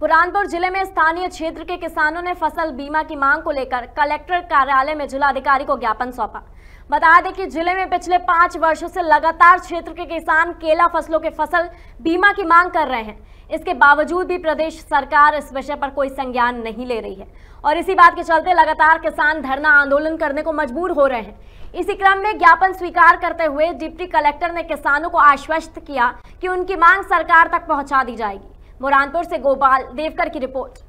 पुरानपुर जिले में स्थानीय क्षेत्र के किसानों ने फसल बीमा की मांग को लेकर कलेक्टर कार्यालय में जिलाधिकारी को ज्ञापन सौंपा बता दें कि जिले में पिछले पांच वर्षों से लगातार क्षेत्र के किसान केला फसलों के फसल बीमा की मांग कर रहे हैं इसके बावजूद भी प्रदेश सरकार इस विषय पर कोई संज्ञान नहीं ले रही है और इसी बात के चलते लगातार किसान धरना आंदोलन करने को मजबूर हो रहे हैं इसी क्रम में ज्ञापन स्वीकार करते हुए डिप्टी कलेक्टर ने किसानों को आश्वस्त किया कि उनकी मांग सरकार तक पहुंचा दी जाएगी मुरानपुर से गोपाल देवकर की रिपोर्ट